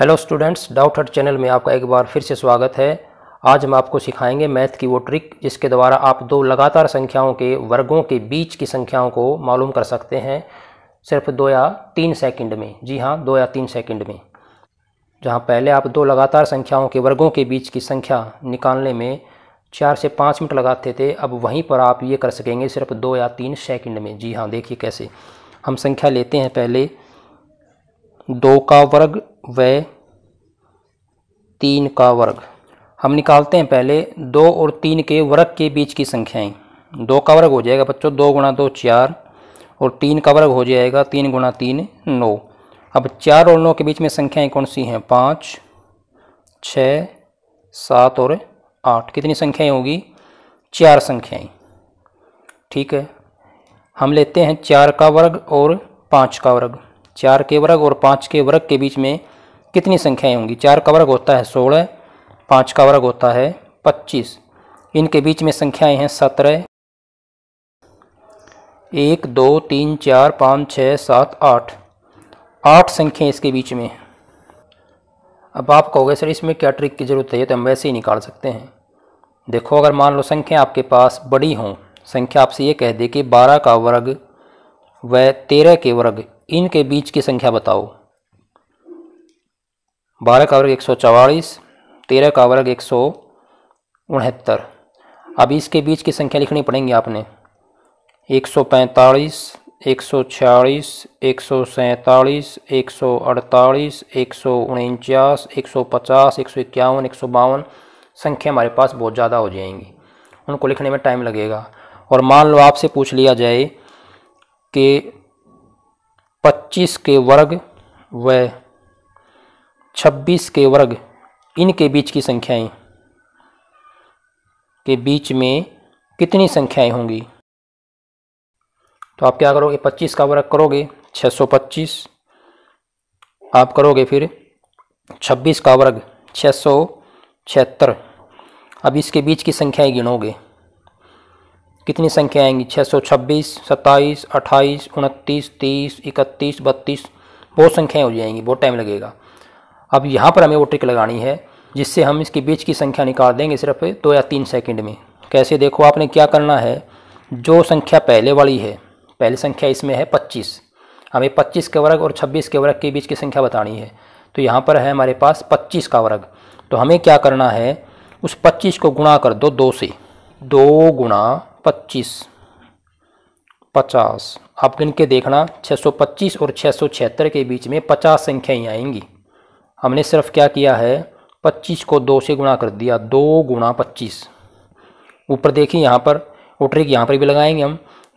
hello students doubt hut channel में आपका एक बार फिर से स्वागत है आज हम आपको सिखाएंगे मैथ की वो ट्रिक जिसके द्वारा आप दो लगातार संख्याओं के वर्गों के बीच की संख्याओं को मालूम कर सकते हैं सिर्फ दो या तीन सेकंड में जी हाँ दो या तीन सेकंड में जहाँ पहले आप दो लगातार संख्याओं के वर्गों के बीच की संख्या निकालने में चार से पाँच मिनट लगाते थे अब वहीं पर आप ये कर सकेंगे सिर्फ दो या तीन सेकेंड में जी हाँ देखिए कैसे हम संख्या लेते हैं पहले दो का वर्ग व तीन का वर्ग हम निकालते हैं पहले दो और तीन के वर्ग के बीच की संख्याएं दो का वर्ग हो जाएगा बच्चों दो गुणा दो चार और तीन का वर्ग हो जाएगा तीन गुणा तीन नौ अब चार और नौ के बीच में संख्याएं कौन सी हैं पाँच छः सात और आठ कितनी संख्याएं होगी चार संख्याएं ठीक है हम लेते हैं चार का वर्ग और पाँच का वर्ग चार के वर्ग और पाँच के वर्ग के बीच में कितनी संख्याएं होंगी चार का वर्ग होता है सोलह पाँच का वर्ग होता है पच्चीस इनके बीच में संख्याएं हैं सत्रह एक दो तीन चार पाँच छः सात आठ आठ संख्याएं इसके बीच में हैं अब आप कहोगे सर इसमें क्या ट्रिक की ज़रूरत है तो हम वैसे ही निकाल सकते हैं देखो अगर मान लो संख्या आपके पास बड़ी हों संख्या आपसे ये कह दे कि बारह का वर्ग व तेरह के वर्ग इनके बीच की संख्या बताओ बारह का वर्ग एक सौ चवालीस तेरह का वर्ग एक सौ उनहत्तर अब इसके बीच की संख्या लिखनी पड़ेंगी आपने एक सौ पैंतालीस एक सौ छियालीस एक सौ सैंतालीस एक सौ अड़तालीस एक सौ उनचास एक सौ पचास एक सौ इक्यावन एक सौ बावन संख्या हमारे पास बहुत ज़्यादा हो जाएंगी उनको लिखने में टाइम लगेगा और मान लो आपसे पूछ लिया जाए कि पच्चीस के वर्ग व छब्बीस के वर्ग इनके बीच की संख्याएं के बीच में कितनी संख्याएं होंगी तो आप क्या करोगे पच्चीस का वर्ग करोगे छः सौ पच्चीस आप करोगे फिर छब्बीस का वर्ग छः सौ छिहत्तर अब इसके बीच की संख्याएं गिनोगे कितनी संख्या आएंगी छः सौ छब्बीस सत्ताईस 30, उनतीस तीस इकतीस बत्तीस बहुत संख्याएं हो जाएंगी बहुत टाइम लगेगा अब यहाँ पर हमें वो ट्रिक लगानी है जिससे हम इसके बीच की संख्या निकाल देंगे सिर्फ दो या तीन सेकंड में कैसे देखो आपने क्या करना है जो संख्या पहले वाली है पहली संख्या इसमें है पच्चीस हमें पच्चीस के वर्ग और छब्बीस के वर्ग के बीच की संख्या बतानी है तो यहाँ पर है हमारे पास पच्चीस का वर्ग तो हमें क्या करना है उस पच्चीस को गुणा कर दो दो से दो गुणा पच्चीस पचास आप गिन के देखना 625 और छः के बीच में 50 संख्याएं आएंगी हमने सिर्फ क्या किया है पच्चीस को दो से गुणा कर दिया दो गुणा पच्चीस ऊपर देखिए यहाँ पर वो यहाँ पर भी लगाएंगे हम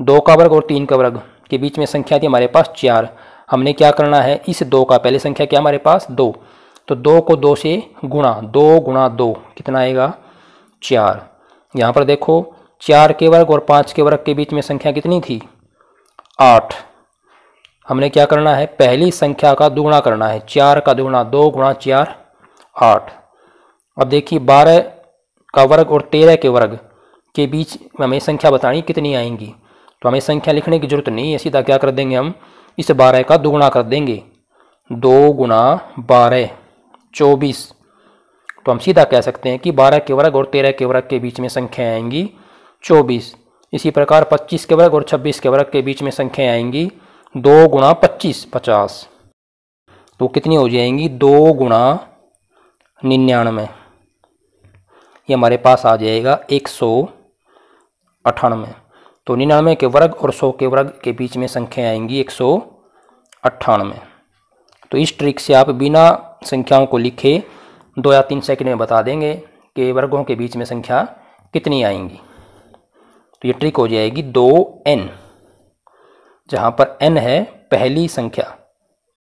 दो का वर्ग और तीन का वर्ग के बीच में संख्या थी हमारे पास चार हमने क्या करना है इस दो का पहले संख्या क्या हमारे पास दो तो दो को दो से गुणा दो गुणा दो कितना आएगा चार यहाँ पर देखो चार के वर्ग और पाँच के वर्ग के बीच में संख्या कितनी थी आठ हमने क्या करना है पहली संख्या का दुगुना करना है चार का दुगुना दो गुणा चार आठ अब देखिए बारह का वर्ग और तेरह के वर्ग के बीच हमें संख्या बतानी कितनी आएंगी तो हमें संख्या लिखने की ज़रूरत नहीं है सीधा क्या कर देंगे हम इस बारह का दुगुना कर देंगे दो गुणा बारह चौबीस तो हम सीधा कह सकते हैं कि बारह के वर्ग और तेरह के वर्ग के बीच में संख्या आएंगी चौबीस इसी प्रकार पच्चीस के वर्ग और छब्बीस के वर्ग के बीच में संख्या आएंगी दो गुणा पच्चीस पचास तो कितनी हो जाएंगी दो गुणा निन्यानवे ये हमारे पास आ जाएगा एक सौ अठानवे तो निन्यानवे के वर्ग और सौ के वर्ग के बीच में संख्या आएंगी एक सौ अट्ठानवे तो इस ट्रिक से आप बिना संख्याओं को लिखे दो या तीन सेकंड में बता देंगे कि वर्गों के बीच में संख्या कितनी आएंगी तो ये ट्रिक हो जाएगी दो एन जहाँ पर n है पहली संख्या